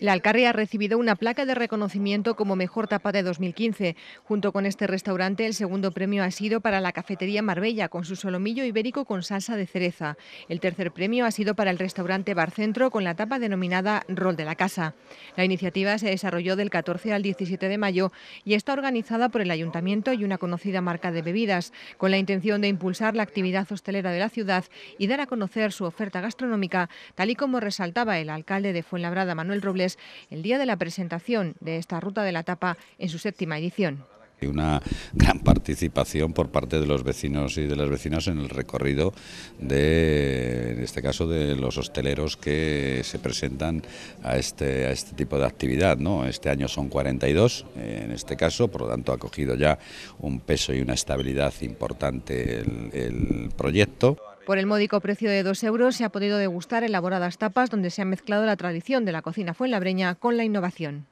La Alcarria ha recibido una placa de reconocimiento como mejor tapa de 2015. Junto con este restaurante, el segundo premio ha sido para la cafetería Marbella con su solomillo ibérico con salsa de cereza. El tercer premio ha sido para el restaurante Bar Centro, con la tapa denominada Rol de la Casa. La iniciativa se desarrolló del 14 al 17 de mayo y está organizada por el ayuntamiento y una conocida marca de bebidas, con la intención de impulsar la actividad hostelera de la ciudad y dar a conocer su oferta gastronómica, tal y como resaltaba el alcalde de Fuenlabrada, Manuel Robles el día de la presentación de esta ruta de la tapa en su séptima edición una gran participación por parte de los vecinos y de las vecinas en el recorrido de, en este caso, de los hosteleros que se presentan a este, este tipo de actividad. ¿no? Este año son 42, eh, en este caso, por lo tanto ha cogido ya un peso y una estabilidad importante el proyecto. Por el módico precio de 2 euros se ha podido degustar elaboradas tapas donde se ha mezclado la tradición de la cocina fuenlabreña con la innovación.